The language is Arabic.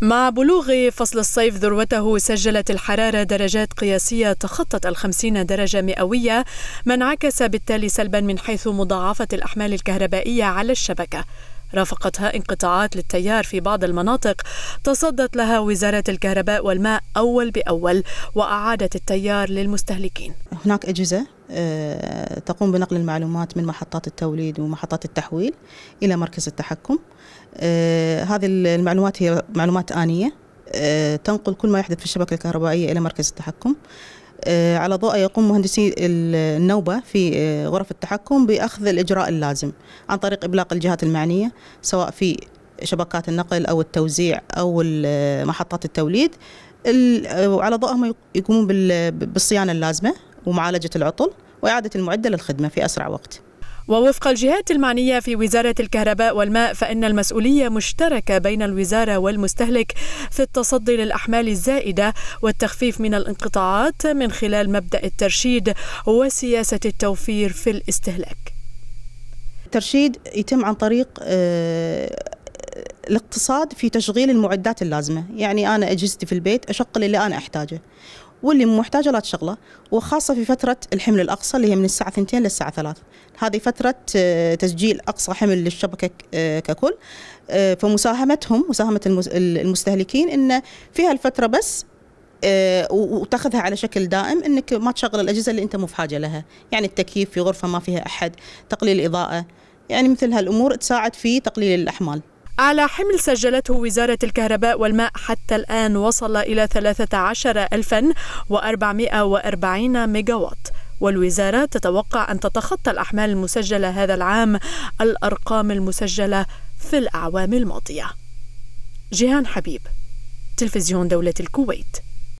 مع بلوغ فصل الصيف ذروته سجلت الحرارة درجات قياسية تخطت الخمسين درجة مئوية ما انعكس بالتالي سلبا من حيث مضاعفة الأحمال الكهربائية على الشبكة رافقتها انقطاعات للتيار في بعض المناطق تصدت لها وزارة الكهرباء والماء أول بأول وأعادت التيار للمستهلكين هناك أجهزة آه، تقوم بنقل المعلومات من محطات التوليد ومحطات التحويل إلى مركز التحكم آه، هذه المعلومات هي معلومات آنية آه، تنقل كل ما يحدث في الشبكة الكهربائية إلى مركز التحكم على ضوء يقوم مهندسي النوبة في غرف التحكم بأخذ الإجراء اللازم عن طريق إبلاغ الجهات المعنية سواء في شبكات النقل أو التوزيع أو محطات التوليد وعلى ضوءهم يقومون بالصيانة اللازمة ومعالجة العطل وإعادة المعدة للخدمة في أسرع وقت ووفق الجهات المعنية في وزارة الكهرباء والماء فإن المسؤولية مشتركة بين الوزارة والمستهلك في التصدي للأحمال الزائدة والتخفيف من الانقطاعات من خلال مبدأ الترشيد وسياسة التوفير في الاستهلاك. الترشيد يتم عن طريق آه، الاقتصاد في تشغيل المعدات اللازمة يعني أنا أجهزتي في البيت أشغل اللي أنا أحتاجه واللي محتاجه لا تشغله وخاصه في فتره الحمل الاقصى اللي هي من الساعه 2 للساعه 3 هذه فتره آه، تسجيل اقصى حمل للشبكه آه، ككل آه، فمساهمتهم مساهمه المستهلكين ان في هالفتره بس وتاخذها على شكل دائم انك ما تشغل الاجهزه اللي انت مو بحاجه لها، يعني التكييف في غرفه ما فيها احد، تقليل الاضاءه، يعني مثل هالامور تساعد في تقليل الاحمال. على حمل سجلته وزارة الكهرباء والماء حتى الآن وصل إلى 13440 ميجاوات والوزارة تتوقع أن تتخطى الأحمال المسجلة هذا العام الأرقام المسجلة في الأعوام الماضية جيهان حبيب تلفزيون دولة الكويت